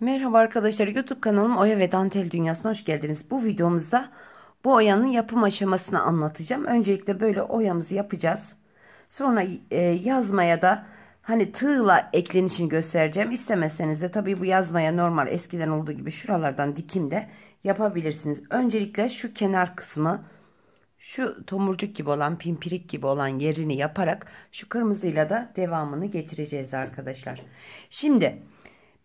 Merhaba arkadaşlar YouTube kanalım Oya ve Dantel Dünyası'na hoş geldiniz. Bu videomuzda bu oyanın yapım aşamasını anlatacağım. Öncelikle böyle oyamızı yapacağız. Sonra e, yazmaya da hani tığla eklenişini göstereceğim. İstemezseniz de tabii bu yazmaya normal eskiden olduğu gibi şuralardan dikimde yapabilirsiniz. Öncelikle şu kenar kısmı şu tomurcuk gibi olan pimpirik gibi olan yerini yaparak şu kırmızıyla da devamını getireceğiz arkadaşlar. Şimdi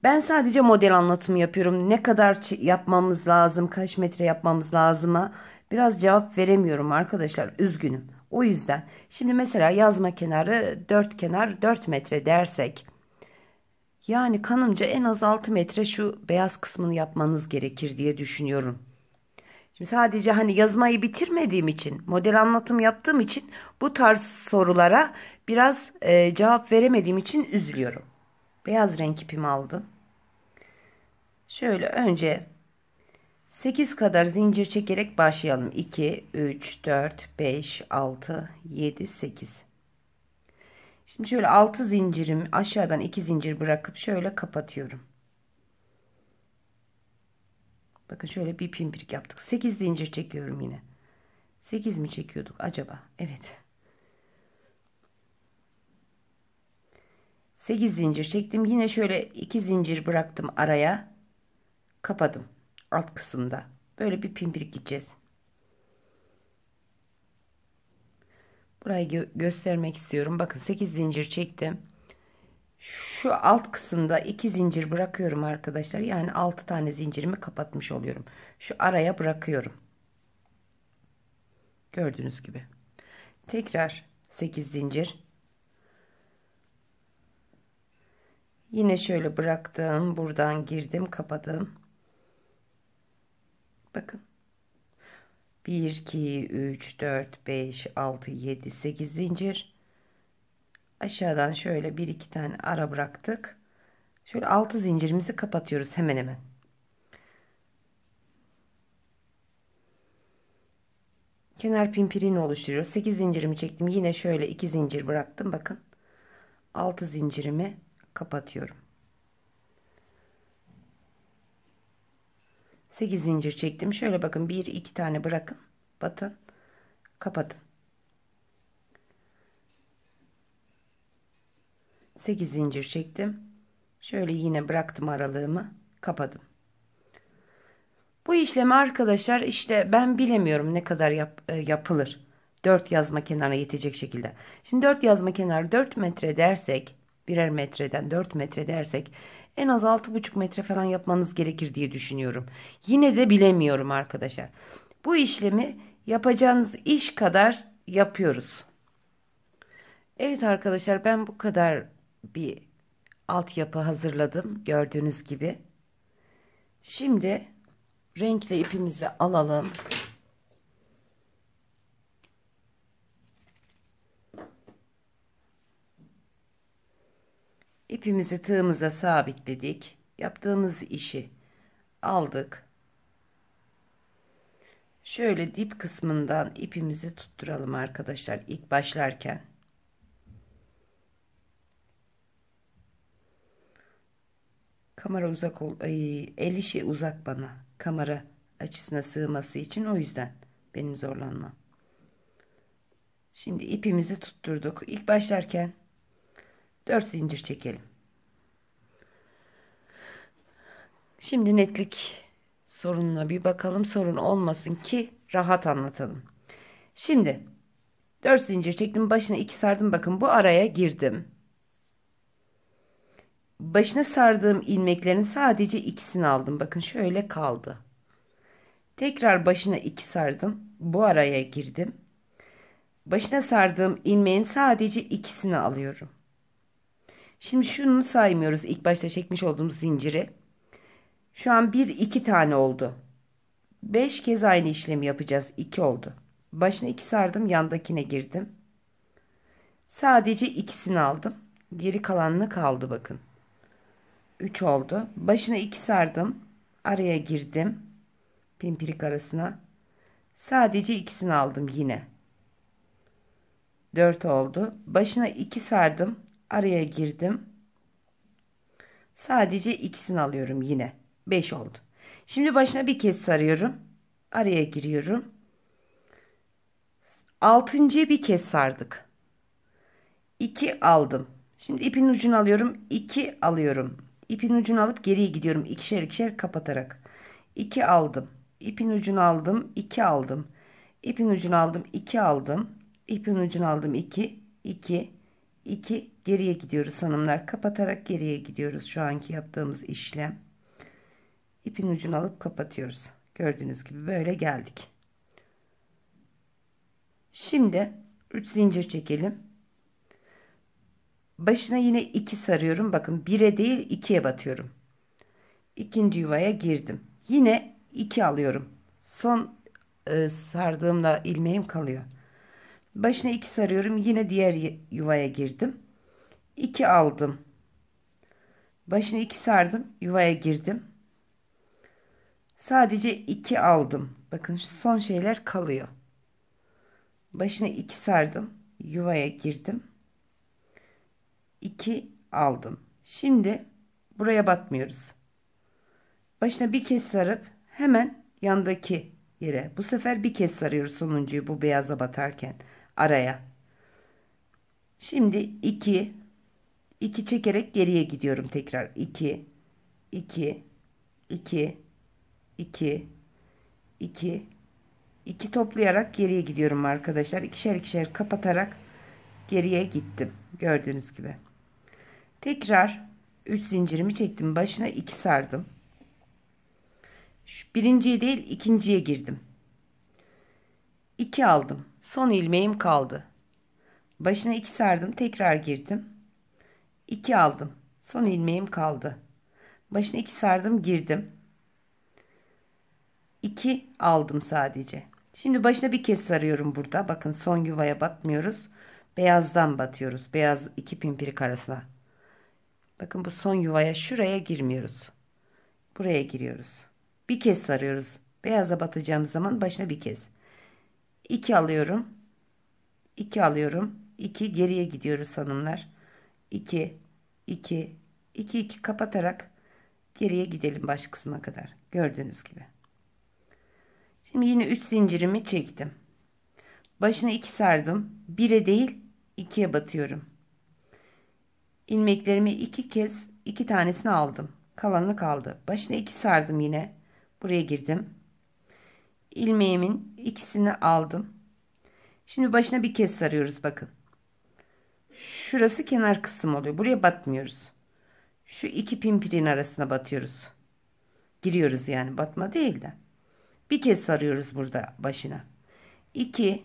ben sadece model anlatımı yapıyorum. Ne kadar yapmamız lazım, kaç metre yapmamız lazıma biraz cevap veremiyorum arkadaşlar. Üzgünüm. O yüzden şimdi mesela yazma kenarı 4 kenar 4 metre dersek yani kanımca en az 6 metre şu beyaz kısmını yapmanız gerekir diye düşünüyorum. Şimdi sadece hani yazmayı bitirmediğim için, model anlatım yaptığım için bu tarz sorulara biraz e, cevap veremediğim için üzülüyorum. Beyaz renk ipimi aldım. Şöyle önce 8 kadar zincir çekerek başlayalım. 2, 3, 4, 5, 6, 7, 8. Şimdi şöyle 6 zincirim aşağıdan 2 zincir bırakıp şöyle kapatıyorum. Bakın şöyle bir pimpirk yaptık. 8 zincir çekiyorum yine. 8 mi çekiyorduk acaba? Evet. 8 zincir çektim. Yine şöyle 2 zincir bıraktım araya kapadım alt kısımda. Böyle bir pimpirik gideceğiz. Burayı gö göstermek istiyorum. Bakın 8 zincir çektim. Şu alt kısımda 2 zincir bırakıyorum arkadaşlar. Yani 6 tane zincirimi kapatmış oluyorum. Şu araya bırakıyorum. Gördüğünüz gibi. Tekrar 8 zincir. Yine şöyle bıraktım. Buradan girdim, kapadım. Bakın. 1, 2, 3, 4, 5, 6, 7, 8 zincir. Aşağıdan şöyle bir iki tane ara bıraktık. Şöyle 6 zincirimizi kapatıyoruz hemen hemen. Kenar pimpirini oluşturuyoruz. 8 zincirimi çektim. Yine şöyle 2 zincir bıraktım. Bakın. 6 zincirimi kapatıyorum. 8 zincir çektim. Şöyle bakın 1 2 tane bırakın. Batın. Kapatın. 8 zincir çektim. Şöyle yine bıraktım aralığımı, kapadım. Bu işlemi arkadaşlar işte ben bilemiyorum ne kadar yap, e, yapılır. 4 yazma kenara yetecek şekilde. Şimdi 4 yazma kenar 4 metre dersek birer metreden 4 metre dersek en az 6,5 metre falan yapmanız gerekir diye düşünüyorum. Yine de bilemiyorum arkadaşlar. Bu işlemi yapacağınız iş kadar yapıyoruz. Evet arkadaşlar ben bu kadar bir altyapı hazırladım gördüğünüz gibi. Şimdi renkli ipimizi alalım. ipimizi tığımıza sabitledik. Yaptığımız işi aldık. Şöyle dip kısmından ipimizi tutturalım arkadaşlar ilk başlarken. Kamera uzak ol, ay, el işi uzak bana. Kamera açısına sığması için o yüzden benim zorlanmam. Şimdi ipimizi tutturduk. İlk başlarken 4 zincir çekelim. Şimdi netlik sorununa bir bakalım. Sorun olmasın ki rahat anlatalım. Şimdi 4 zincir çektim. Başına 2 sardım. Bakın bu araya girdim. Başına sardığım ilmeklerin sadece ikisini aldım. Bakın şöyle kaldı. Tekrar başına 2 sardım. Bu araya girdim. Başına sardığım ilmeğin sadece ikisini alıyorum. Şimdi şunu saymıyoruz ilk başta çekmiş olduğumuz zinciri. Şu an bir iki tane oldu. Beş kez aynı işlemi yapacağız. İki oldu. Başına iki sardım. Yandakine girdim. Sadece ikisini aldım. Geri kalanını kaldı bakın. Üç oldu. Başına iki sardım. Araya girdim. Pimpirik arasına. Sadece ikisini aldım yine. Dört oldu. Başına iki sardım. Araya girdim. Sadece ikisini alıyorum yine. 5 oldu. Şimdi başına bir kez sarıyorum. Araya giriyorum. Altıncıyı bir kez sardık. 2 aldım. Şimdi ipin ucunu alıyorum. 2 alıyorum. İpin ucunu alıp geriye gidiyorum. İkişer ikişer kapatarak. 2 aldım. İpin ucunu aldım. 2 aldım. İpin ucunu aldım. 2 aldım. İpin ucunu aldım. 2 2 2 geriye gidiyoruz hanımlar. Kapatarak geriye gidiyoruz şu anki yaptığımız işlem ipin ucunu alıp kapatıyoruz. Gördüğünüz gibi böyle geldik. Şimdi 3 zincir çekelim. Başına yine 2 sarıyorum. Bakın 1'e değil 2'ye batıyorum. İkinci yuvaya girdim. Yine 2 alıyorum. Son e, sardığımda ilmeğim kalıyor. Başına 2 sarıyorum. Yine diğer yuvaya girdim. 2 aldım. Başına 2 sardım. Yuvaya girdim. Sadece 2 aldım. Bakın son şeyler kalıyor. Başına 2 sardım. Yuvaya girdim. 2 aldım. Şimdi buraya batmıyoruz. Başına bir kez sarıp hemen yandaki yere. Bu sefer bir kez sarıyoruz sonuncuyu bu beyaza batarken araya. Şimdi 2 2 çekerek geriye gidiyorum tekrar. 2 2 2 2, 2, 2 toplayarak geriye gidiyorum arkadaşlar. İkişer ikişer kapatarak geriye gittim. Gördüğünüz gibi. Tekrar 3 zincirimi çektim. Başına 2 sardım. Şu birinciye değil ikinciye girdim. 2 aldım. Son ilmeğim kaldı. Başına 2 sardım. Tekrar girdim. 2 aldım. Son ilmeğim kaldı. Başına 2 sardım girdim. 2 aldım sadece. Şimdi başına bir kez sarıyorum burada. Bakın son yuvaya batmıyoruz. Beyazdan batıyoruz. Beyaz iki pimpirik arasına. Bakın bu son yuvaya şuraya girmiyoruz. Buraya giriyoruz. Bir kez sarıyoruz. Beyaza batacağım zaman başına bir kez. 2 alıyorum. 2 alıyorum. 2 geriye gidiyoruz hanımlar. 2 2 2 2 kapatarak geriye gidelim baş kısma kadar. Gördüğünüz gibi. Şimdi yine 3 zincirimi çektim. Başına 2 sardım. 1'e değil 2'ye batıyorum. İlmeklerimi 2 kez 2 tanesini aldım. Kalanı kaldı. Başına 2 sardım yine. Buraya girdim. İlmeğimin ikisini aldım. Şimdi başına bir kez sarıyoruz bakın. Şurası kenar kısım oluyor. Buraya batmıyoruz. Şu iki pimpirin arasına batıyoruz. Giriyoruz yani batma değil de. Bir kez sarıyoruz burada başına. 2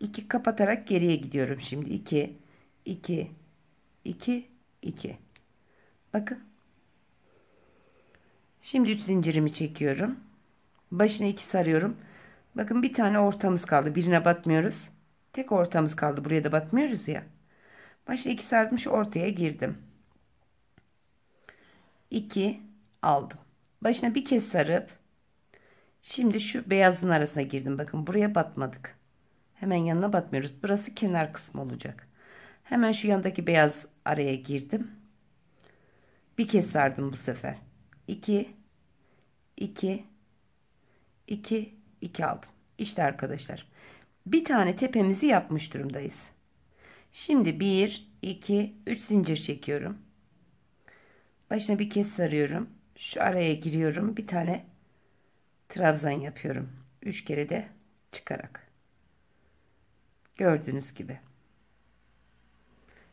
2 kapatarak geriye gidiyorum şimdi. 2 2 2 2 Bakın. Şimdi 3 zincirimi çekiyorum. Başına 2 sarıyorum. Bakın bir tane ortamız kaldı. Birine batmıyoruz. Tek ortamız kaldı. Buraya da batmıyoruz ya. Başına 2 sardım şu ortaya girdim. 2 aldım. Başına bir kez sarıp Şimdi şu beyazın arasına girdim. Bakın buraya batmadık. Hemen yanına batmıyoruz. Burası kenar kısmı olacak. Hemen şu yandaki beyaz araya girdim. Bir kez sardım bu sefer. 2 2 2 2 aldım. İşte arkadaşlar. Bir tane tepemizi yapmış durumdayız. Şimdi 1 2 3 zincir çekiyorum. Başına bir kez sarıyorum. Şu araya giriyorum. Bir tane trabzan yapıyorum. üç kere de çıkarak. Gördüğünüz gibi.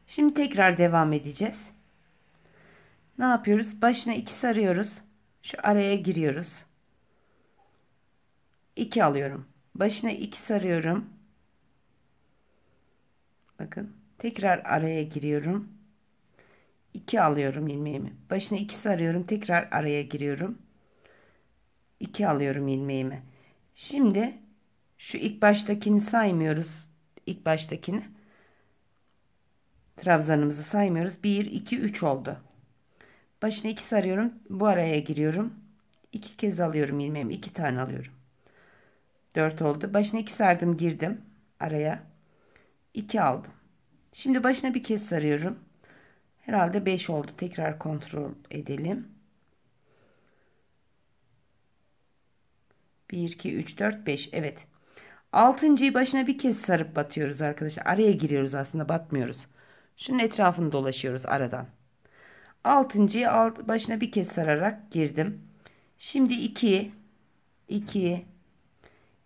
Şimdi tekrar devam edeceğiz. Ne yapıyoruz? Başına iki sarıyoruz. Şu araya giriyoruz. İki alıyorum. Başına iki sarıyorum. Bakın. Tekrar araya giriyorum. İki alıyorum ilmeğimi. Başına iki sarıyorum. Tekrar araya giriyorum. İki alıyorum ilmeğimi. Şimdi şu ilk baştakini saymıyoruz. İlk baştakini trabzanımızı saymıyoruz. 1 2 3 oldu. Başına 2 sarıyorum. Bu araya giriyorum. 2 kez alıyorum ilmeğimi. 2 tane alıyorum. 4 oldu. Başına 2 sardım, girdim araya. 2 aldım. Şimdi başına bir kez sarıyorum. Herhalde 5 oldu. Tekrar kontrol edelim. 1, 2, 3, 4, 5. Evet. Altıncıyı başına bir kez sarıp batıyoruz arkadaşlar. Araya giriyoruz aslında batmıyoruz. Şunun etrafını dolaşıyoruz aradan. Altıncıyı alt, başına bir kez sararak girdim. Şimdi 2, 2,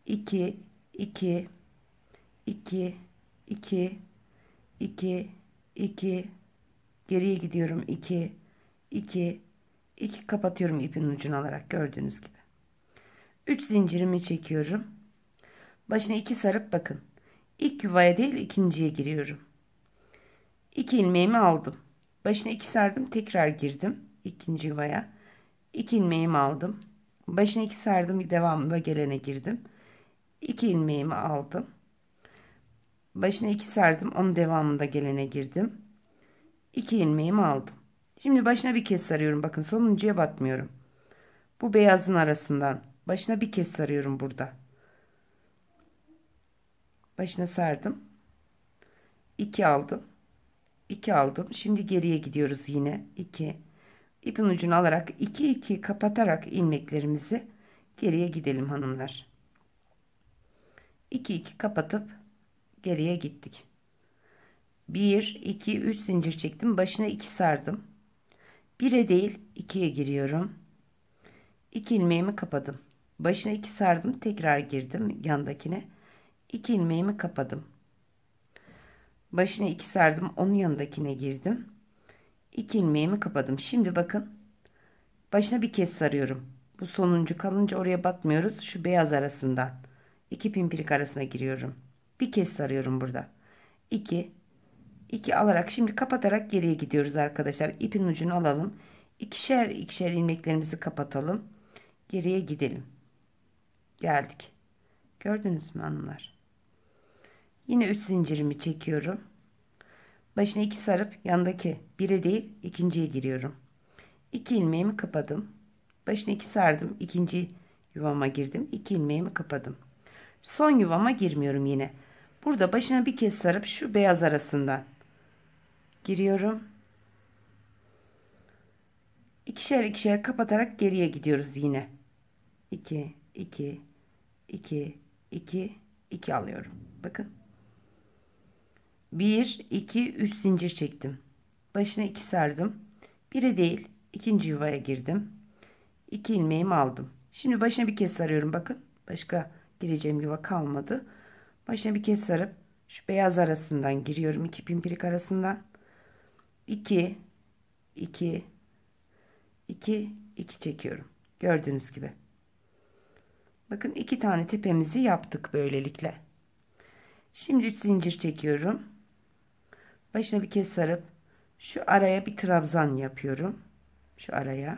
2, 2, 2, 2, 2, 2, geriye gidiyorum 2, 2, 2 kapatıyorum ipin ucunu alarak gördüğünüz gibi. 3 zincirimi çekiyorum. Başına 2 sarıp bakın. İlk yuvaya değil ikinciye giriyorum. 2 ilmeğimi aldım. Başına 2 sardım tekrar girdim ikinci yuvaya. 2 ilmeğimi aldım. Başına 2 sardım devamında gelene girdim. 2 ilmeğimi aldım. Başına 2 sardım onun devamında gelene girdim. 2 ilmeğimi aldım. Şimdi başına bir kez sarıyorum bakın sonuncuya batmıyorum. Bu beyazın arasından Başına bir kez sarıyorum burada. Başına sardım. 2 aldım. 2 aldım. Şimdi geriye gidiyoruz yine. 2. İpin ucunu alarak iki iki kapatarak ilmeklerimizi geriye gidelim hanımlar. İki iki kapatıp geriye gittik. Bir iki üç zincir çektim. Başına iki sardım. Bire değil ikiye giriyorum. İki ilmeğimi kapadım. Başına iki sardım tekrar girdim yandakine. İki ilmeğimi kapadım. Başına iki sardım onun yanındakine girdim. İki ilmeğimi kapadım. Şimdi bakın başına bir kez sarıyorum. Bu sonuncu kalınca oraya batmıyoruz. Şu beyaz arasından iki pimpirik arasına giriyorum. Bir kez sarıyorum burada. İki, 2 alarak şimdi kapatarak geriye gidiyoruz arkadaşlar. İpin ucunu alalım. İkişer ikişer ilmeklerimizi kapatalım. Geriye gidelim geldik. Gördünüz mü hanımlar? Yine 3 zincirimi çekiyorum. Başına iki sarıp yandaki 1'e değil ikinciye giriyorum. İki iki ilmeğimi kapadım. Başına iki sardım. ikinci yuvama girdim. 2 iki ilmeğimi kapadım. Son yuvama girmiyorum yine. Burada başına bir kez sarıp şu beyaz arasından giriyorum. İkişer ikişer kapatarak geriye gidiyoruz yine. 2 2, 2, 2, 2 alıyorum. Bakın. 1, 2, 3 zincir çektim. Başına 2 sardım. Biri değil, ikinci yuvaya girdim. 2 ilmeğimi aldım. Şimdi başına bir kez sarıyorum bakın. Başka gireceğim yuva kalmadı. Başına bir kez sarıp şu beyaz arasından giriyorum. 2 pimpirik arasından. 2 2 2 2 çekiyorum. Gördüğünüz gibi. Bakın iki tane tepemizi yaptık böylelikle. Şimdi 3 zincir çekiyorum. Başına bir kez sarıp şu araya bir trabzan yapıyorum. Şu araya.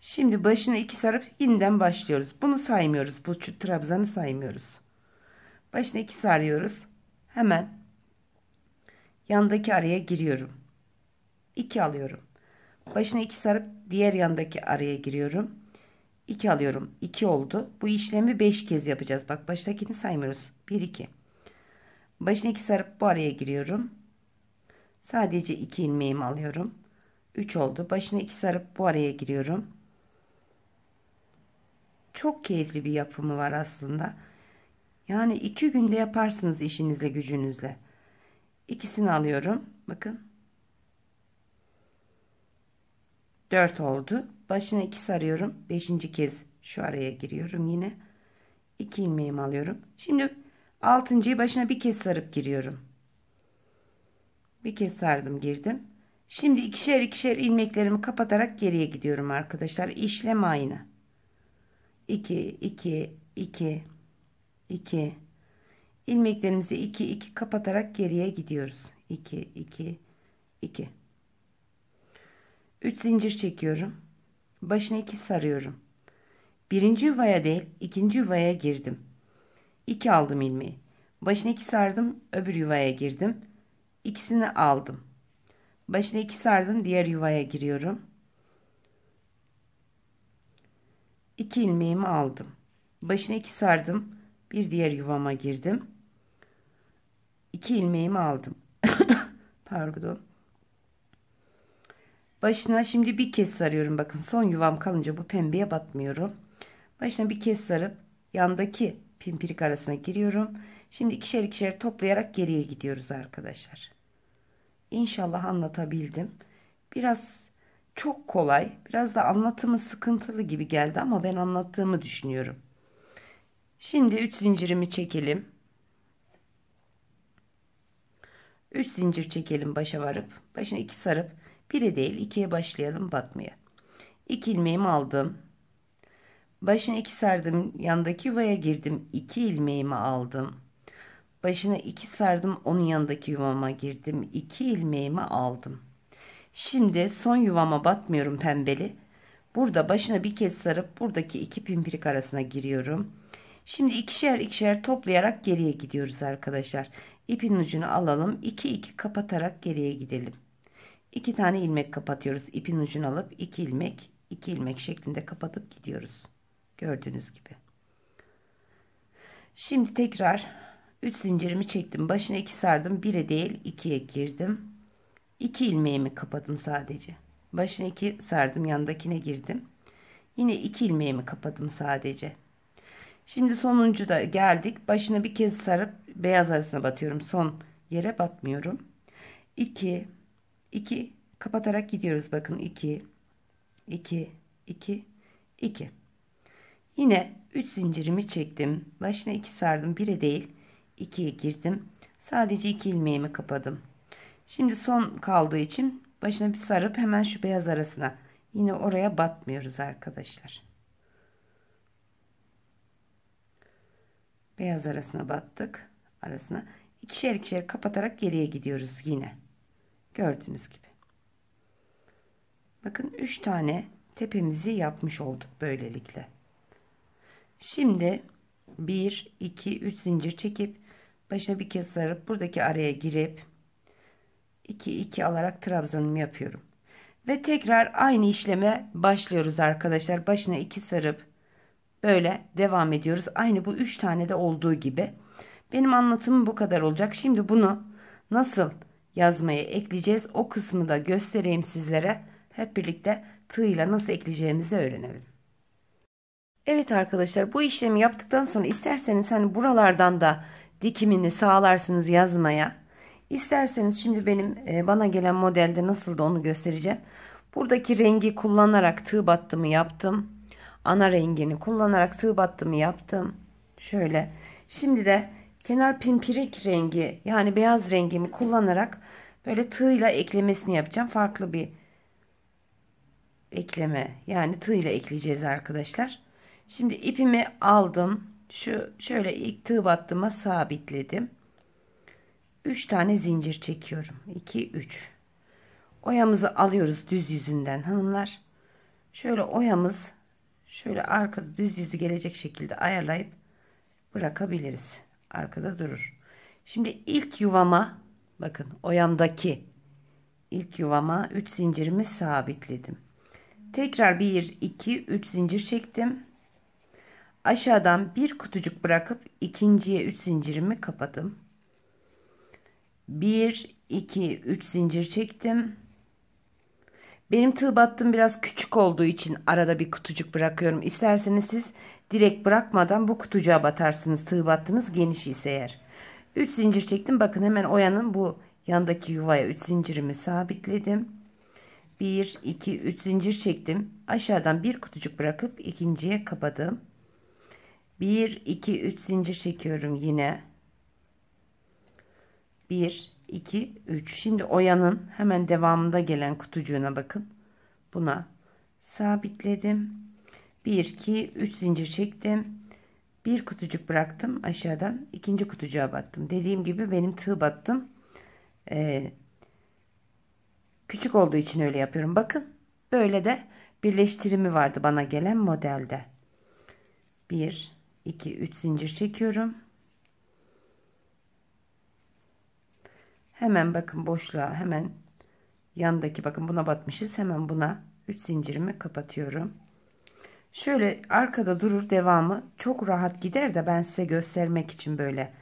Şimdi başına iki sarıp yeniden başlıyoruz. Bunu saymıyoruz. Bu şu trabzanı saymıyoruz. Başına iki sarıyoruz. Hemen yandaki araya giriyorum. 2 alıyorum. Başına iki sarıp diğer yandaki araya giriyorum. 2 alıyorum. 2 oldu. Bu işlemi 5 kez yapacağız. Bak baştakini saymıyoruz. 1 2. Başına 2 sarıp bu araya giriyorum. Sadece 2 ilmeğimi alıyorum. 3 oldu. Başına 2 sarıp bu araya giriyorum. Çok keyifli bir yapımı var aslında. Yani 2 günde yaparsınız işinizle gücünüzle. İkisini alıyorum. Bakın 4 oldu. Başına 2 sarıyorum. 5. kez şu araya giriyorum yine. 2 ilmeğimi alıyorum. Şimdi 6.yı başına bir kez sarıp giriyorum. Bir kez sardım girdim. Şimdi ikişer ikişer ilmeklerimi kapatarak geriye gidiyorum arkadaşlar. İşlem aynı. 2 2 2 2 ilmeklerimizi 2 2 kapatarak geriye gidiyoruz. 2 2 2 3 zincir çekiyorum. Başına 2 sarıyorum. Birinci yuvaya değil ikinci yuvaya girdim. 2 aldım ilmeği. Başına 2 sardım öbür yuvaya girdim. İkisini aldım. Başına 2 sardım diğer yuvaya giriyorum. 2 ilmeğimi aldım. Başına 2 sardım. Bir diğer yuvama girdim. 2 ilmeğimi aldım. Pardon. Başına şimdi bir kez sarıyorum. Bakın son yuvam kalınca bu pembeye batmıyorum. Başına bir kez sarıp yandaki pimpirik arasına giriyorum. Şimdi ikişer ikişer toplayarak geriye gidiyoruz arkadaşlar. İnşallah anlatabildim. Biraz çok kolay, biraz da anlatımı sıkıntılı gibi geldi ama ben anlattığımı düşünüyorum. Şimdi 3 zincirimi çekelim. 3 zincir çekelim başa varıp başına 2 sarıp biri değil ikiye başlayalım batmaya. İki ilmeğimi aldım. Başını iki sardım. Yandaki yuvaya girdim. İki ilmeğimi aldım. Başına iki sardım. Onun yanındaki yuvama girdim. İki ilmeğimi aldım. Şimdi son yuvama batmıyorum pembeli. Burada başına bir kez sarıp buradaki iki pimpirik arasına giriyorum. Şimdi ikişer ikişer toplayarak geriye gidiyoruz arkadaşlar. İpin ucunu alalım. 2 2 kapatarak geriye gidelim. 2 tane ilmek kapatıyoruz. İpin ucunu alıp 2 ilmek 2 ilmek şeklinde kapatıp gidiyoruz. Gördüğünüz gibi. Şimdi tekrar 3 zincirimi çektim. Başına 2 sardım. 1'e değil 2'ye girdim. 2 ilmeğimi kapadım sadece. Başına 2 sardım. Yandakine girdim. Yine 2 ilmeğimi kapadım sadece. Şimdi sonuncu da geldik. Başına bir kez sarıp beyaz arasına batıyorum. Son yere batmıyorum. 2 2 kapatarak gidiyoruz bakın 2 2 2 2 yine 3 zincirimi çektim başına 2 sardım 1'e değil 2'ye girdim sadece 2 ilmeğimi kapadım şimdi son kaldığı için başına bir sarıp hemen şu beyaz arasına yine oraya batmıyoruz arkadaşlar beyaz arasına battık arasına ikişer ikişer kapatarak geriye gidiyoruz yine Gördüğünüz gibi. Bakın 3 tane tepemizi yapmış olduk böylelikle. Şimdi 1, 2, 3 zincir çekip başına bir kez sarıp buradaki araya girip 2, 2 alarak trabzanımı yapıyorum. Ve tekrar aynı işleme başlıyoruz arkadaşlar. Başına 2 sarıp böyle devam ediyoruz. Aynı bu 3 tane de olduğu gibi. Benim anlatımım bu kadar olacak. Şimdi bunu nasıl yazmaya ekleyeceğiz. O kısmı da göstereyim sizlere. Hep birlikte tığ ile nasıl ekleyeceğimizi öğrenelim. Evet arkadaşlar bu işlemi yaptıktan sonra isterseniz hani buralardan da dikimini sağlarsınız yazmaya. İsterseniz şimdi benim e, bana gelen modelde nasıl da onu göstereceğim. Buradaki rengi kullanarak tığ battımı yaptım. Ana rengini kullanarak tığ battımı yaptım. Şöyle. Şimdi de kenar pimpirik rengi yani beyaz rengimi kullanarak böyle tığla eklemesini yapacağım. Farklı bir ekleme yani tığla ekleyeceğiz arkadaşlar. Şimdi ipimi aldım. Şu şöyle ilk tığ battığıma sabitledim. 3 tane zincir çekiyorum. 2 3. Oyamızı alıyoruz düz yüzünden hanımlar. Şöyle oyamız şöyle arka düz yüzü gelecek şekilde ayarlayıp bırakabiliriz arkada durur. Şimdi ilk yuvama bakın oyamdaki ilk yuvama 3 zincirimi sabitledim. Tekrar 1 2 3 zincir çektim. Aşağıdan bir kutucuk bırakıp ikinciye 3 zincirimi kapadım. 1 2 3 zincir çektim. Benim tığ battım biraz küçük olduğu için arada bir kutucuk bırakıyorum. İsterseniz siz Direkt bırakmadan bu kutucuğa batarsınız tığ battınız geniş ise eğer. 3 zincir çektim bakın hemen oyanın bu yandaki yuvaya 3 zincirimi sabitledim. 1 2 3 zincir çektim aşağıdan bir kutucuk bırakıp ikinciye kapadım. 1 2 3 zincir çekiyorum yine. 1 2 3 şimdi oyanın hemen devamında gelen kutucuğuna bakın. Buna sabitledim 1 2 3 zincir çektim bir kutucuk bıraktım aşağıdan ikinci kutucuğa battım dediğim gibi benim tığ battım ee, küçük olduğu için öyle yapıyorum bakın böyle de birleştirimi vardı bana gelen modelde 1 2 3 zincir çekiyorum hemen bakın boşluğa hemen yandaki bakın buna batmışız hemen buna 3 zincirimi kapatıyorum Şöyle arkada durur devamı. Çok rahat gider de ben size göstermek için böyle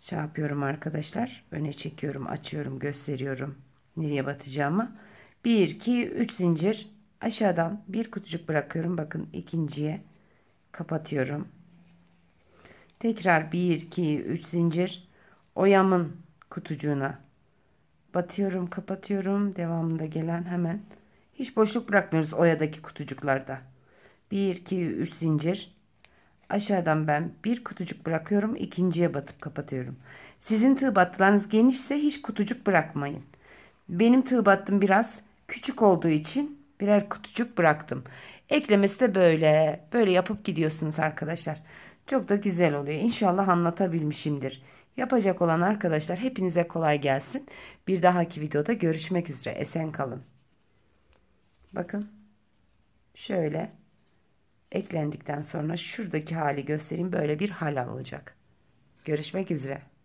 şey yapıyorum arkadaşlar. Öne çekiyorum, açıyorum, gösteriyorum nereye batacağımı. 1, 2, 3 zincir aşağıdan bir kutucuk bırakıyorum. Bakın ikinciye kapatıyorum. Tekrar 1, 2, 3 zincir oyamın kutucuğuna batıyorum, kapatıyorum. Devamında gelen hemen hiç boşluk bırakmıyoruz oyadaki kutucuklarda. 1 2 3 zincir aşağıdan ben bir kutucuk bırakıyorum ikinciye batıp kapatıyorum sizin tığ battılarınız genişse hiç kutucuk bırakmayın benim tığ battım biraz küçük olduğu için birer kutucuk bıraktım eklemesi de böyle böyle yapıp gidiyorsunuz arkadaşlar çok da güzel oluyor İnşallah anlatabilmişimdir yapacak olan arkadaşlar hepinize kolay gelsin bir dahaki videoda görüşmek üzere esen kalın bakın şöyle eklendikten sonra şuradaki hali göstereyim böyle bir hal alacak. Görüşmek üzere.